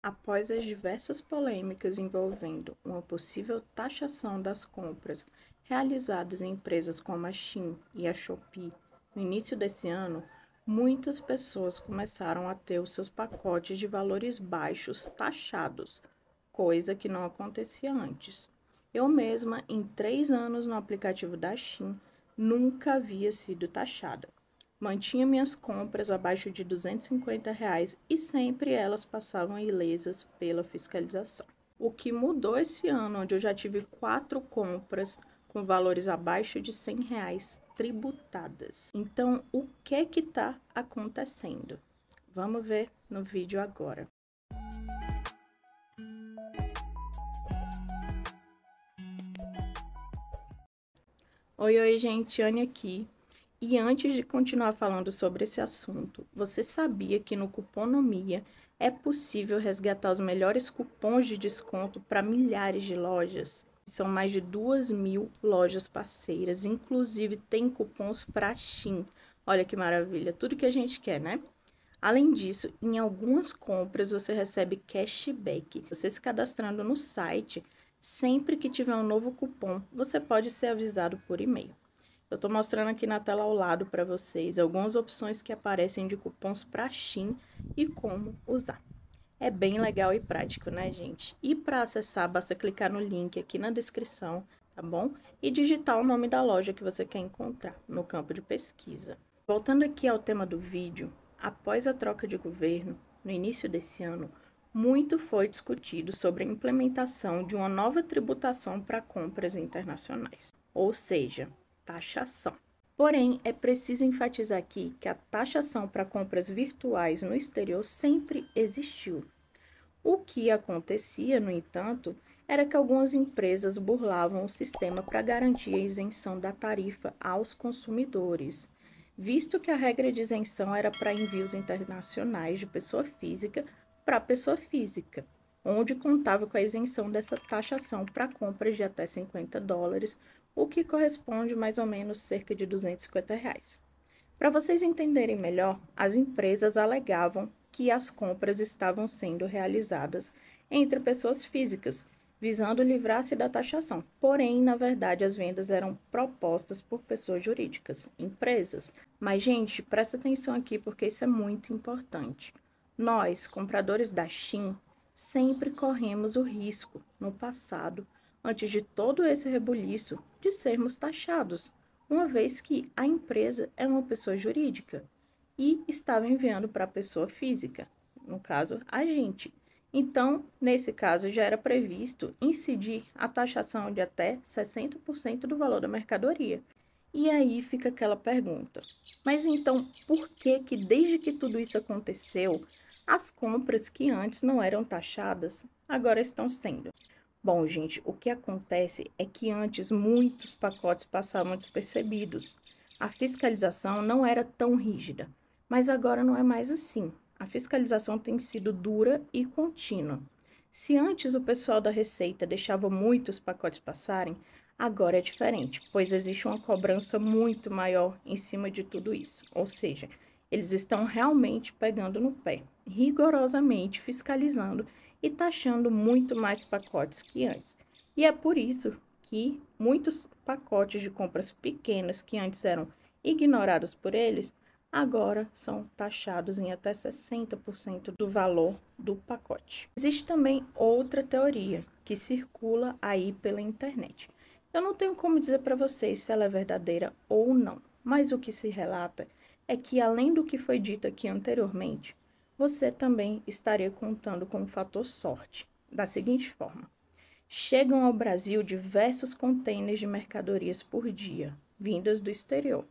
Após as diversas polêmicas envolvendo uma possível taxação das compras realizadas em empresas como a Shein e a Shopee no início desse ano, muitas pessoas começaram a ter os seus pacotes de valores baixos taxados, coisa que não acontecia antes. Eu mesma, em três anos no aplicativo da Shein, nunca havia sido taxada. Mantinha minhas compras abaixo de 250 reais e sempre elas passavam ilesas pela fiscalização. O que mudou esse ano, onde eu já tive quatro compras com valores abaixo de 100 reais tributadas. Então, o que é que está acontecendo? Vamos ver no vídeo agora. Oi, oi, gente, Anne aqui. E antes de continuar falando sobre esse assunto, você sabia que no Cuponomia é possível resgatar os melhores cupons de desconto para milhares de lojas? São mais de duas mil lojas parceiras, inclusive tem cupons para Shin. Olha que maravilha, tudo que a gente quer, né? Além disso, em algumas compras você recebe cashback. Você se cadastrando no site, sempre que tiver um novo cupom, você pode ser avisado por e-mail. Eu estou mostrando aqui na tela ao lado para vocês algumas opções que aparecem de cupons para Shein e como usar. É bem legal e prático, né, gente? E para acessar, basta clicar no link aqui na descrição, tá bom? E digitar o nome da loja que você quer encontrar no campo de pesquisa. Voltando aqui ao tema do vídeo, após a troca de governo, no início desse ano, muito foi discutido sobre a implementação de uma nova tributação para compras internacionais. Ou seja, taxação. Porém, é preciso enfatizar aqui que a taxação para compras virtuais no exterior sempre existiu. O que acontecia, no entanto, era que algumas empresas burlavam o sistema para garantir a isenção da tarifa aos consumidores, visto que a regra de isenção era para envios internacionais de pessoa física para pessoa física, onde contava com a isenção dessa taxação para compras de até 50 dólares o que corresponde mais ou menos cerca de 250 reais. Para vocês entenderem melhor, as empresas alegavam que as compras estavam sendo realizadas entre pessoas físicas, visando livrar-se da taxação. Porém, na verdade, as vendas eram propostas por pessoas jurídicas, empresas. Mas, gente, presta atenção aqui porque isso é muito importante. Nós, compradores da Shin, sempre corremos o risco, no passado, antes de todo esse rebuliço, de sermos taxados, uma vez que a empresa é uma pessoa jurídica e estava enviando para a pessoa física, no caso, a gente. Então, nesse caso, já era previsto incidir a taxação de até 60% do valor da mercadoria. E aí fica aquela pergunta: mas então, por que que desde que tudo isso aconteceu, as compras que antes não eram taxadas agora estão sendo? Bom, gente, o que acontece é que antes muitos pacotes passavam despercebidos. A fiscalização não era tão rígida, mas agora não é mais assim. A fiscalização tem sido dura e contínua. Se antes o pessoal da Receita deixava muitos pacotes passarem, agora é diferente, pois existe uma cobrança muito maior em cima de tudo isso. Ou seja, eles estão realmente pegando no pé, rigorosamente fiscalizando e taxando tá muito mais pacotes que antes. E é por isso que muitos pacotes de compras pequenas que antes eram ignorados por eles, agora são taxados em até 60% do valor do pacote. Existe também outra teoria que circula aí pela internet. Eu não tenho como dizer para vocês se ela é verdadeira ou não, mas o que se relata é que, além do que foi dito aqui anteriormente, você também estaria contando com o fator sorte, da seguinte forma: chegam ao Brasil diversos contêineres de mercadorias por dia, vindas do exterior.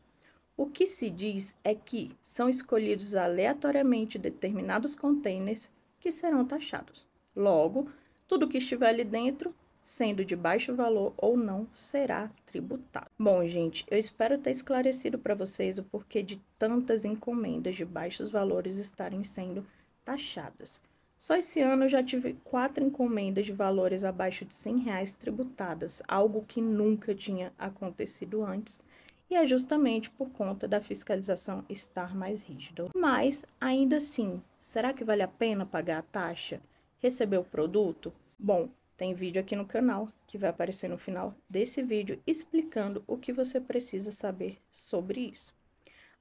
O que se diz é que são escolhidos aleatoriamente determinados contêineres que serão taxados. Logo, tudo que estiver ali dentro sendo de baixo valor ou não, será tributado. Bom, gente, eu espero ter esclarecido para vocês o porquê de tantas encomendas de baixos valores estarem sendo taxadas. Só esse ano eu já tive quatro encomendas de valores abaixo de 100 reais tributadas, algo que nunca tinha acontecido antes, e é justamente por conta da fiscalização estar mais rígida. Mas, ainda assim, será que vale a pena pagar a taxa? Receber o produto? Bom, tem vídeo aqui no canal que vai aparecer no final desse vídeo explicando o que você precisa saber sobre isso.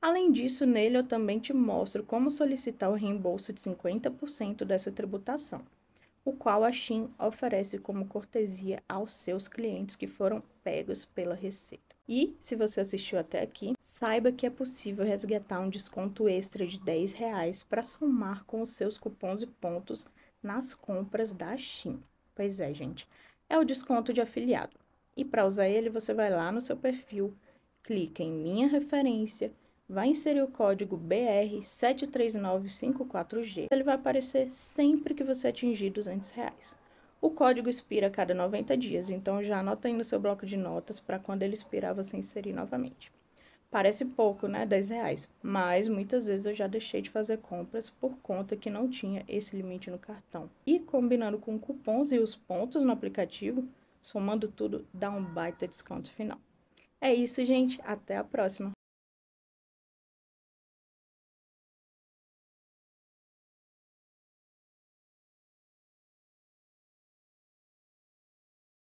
Além disso, nele eu também te mostro como solicitar o reembolso de 50% dessa tributação, o qual a Shin oferece como cortesia aos seus clientes que foram pegos pela Receita. E, se você assistiu até aqui, saiba que é possível resgatar um desconto extra de R$ para somar com os seus cupons e pontos nas compras da Shin. Pois é, gente. É o desconto de afiliado. E para usar ele, você vai lá no seu perfil, clica em Minha Referência, vai inserir o código br 73954 g Ele vai aparecer sempre que você atingir 200 reais. O código expira a cada 90 dias, então já anota aí no seu bloco de notas para quando ele expirar você inserir novamente. Parece pouco, né? 10 reais. Mas muitas vezes eu já deixei de fazer compras por conta que não tinha esse limite no cartão. E combinando com cupons e os pontos no aplicativo, somando tudo, dá um baita desconto final. É isso, gente. Até a próxima.